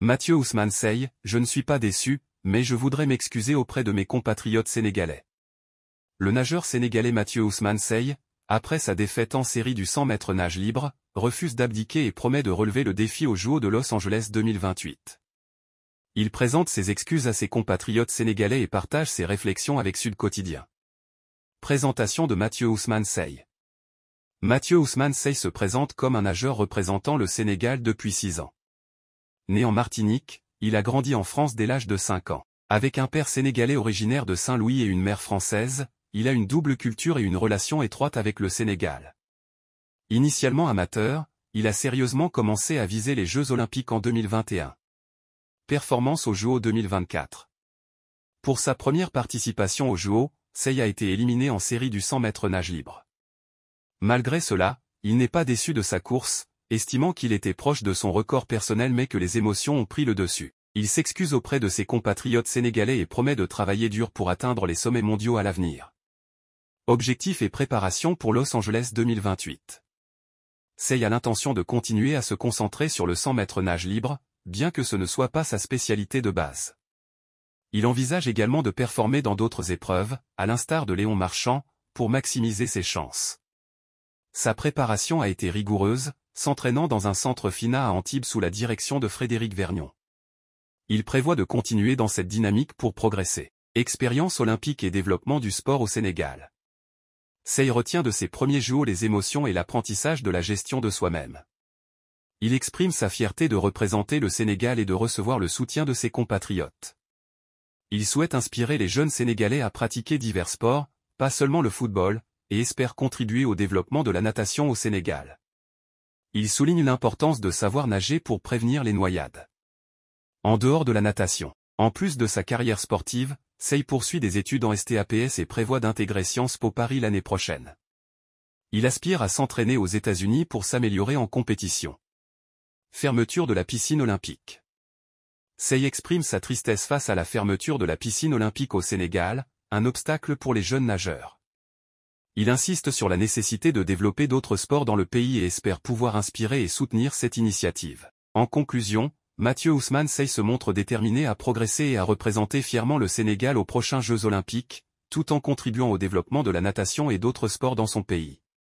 Mathieu Ousmane Sey, je ne suis pas déçu, mais je voudrais m'excuser auprès de mes compatriotes sénégalais. Le nageur sénégalais Mathieu Ousmane Sey, après sa défaite en série du 100 mètres nage libre, refuse d'abdiquer et promet de relever le défi aux JO de Los Angeles 2028. Il présente ses excuses à ses compatriotes sénégalais et partage ses réflexions avec Sud Quotidien. Présentation de Mathieu Ousmane Sey. Mathieu Ousmane Sey se présente comme un nageur représentant le Sénégal depuis 6 ans. Né en Martinique, il a grandi en France dès l'âge de 5 ans. Avec un père sénégalais originaire de Saint-Louis et une mère française, il a une double culture et une relation étroite avec le Sénégal. Initialement amateur, il a sérieusement commencé à viser les Jeux Olympiques en 2021. Performance aux JO 2024 Pour sa première participation aux JO, Sey a été éliminé en série du 100 mètres nage libre. Malgré cela, il n'est pas déçu de sa course, estimant qu'il était proche de son record personnel mais que les émotions ont pris le dessus. Il s'excuse auprès de ses compatriotes sénégalais et promet de travailler dur pour atteindre les sommets mondiaux à l'avenir. Objectif et préparation pour Los Angeles 2028. Sey a l'intention de continuer à se concentrer sur le 100 mètres nage libre, bien que ce ne soit pas sa spécialité de base. Il envisage également de performer dans d'autres épreuves, à l'instar de Léon Marchand, pour maximiser ses chances. Sa préparation a été rigoureuse, s'entraînant dans un centre FINA à Antibes sous la direction de Frédéric Vernion. Il prévoit de continuer dans cette dynamique pour progresser. Expérience olympique et développement du sport au Sénégal. Sey retient de ses premiers jours les émotions et l'apprentissage de la gestion de soi-même. Il exprime sa fierté de représenter le Sénégal et de recevoir le soutien de ses compatriotes. Il souhaite inspirer les jeunes Sénégalais à pratiquer divers sports, pas seulement le football, et espère contribuer au développement de la natation au Sénégal. Il souligne l'importance de savoir nager pour prévenir les noyades. En dehors de la natation, en plus de sa carrière sportive, Sey poursuit des études en STAPS et prévoit d'intégrer Sciences Po Paris l'année prochaine. Il aspire à s'entraîner aux États-Unis pour s'améliorer en compétition. Fermeture de la piscine olympique. Sey exprime sa tristesse face à la fermeture de la piscine olympique au Sénégal, un obstacle pour les jeunes nageurs. Il insiste sur la nécessité de développer d'autres sports dans le pays et espère pouvoir inspirer et soutenir cette initiative. En conclusion, Mathieu Ousmane Sey se montre déterminé à progresser et à représenter fièrement le Sénégal aux prochains Jeux Olympiques, tout en contribuant au développement de la natation et d'autres sports dans son pays.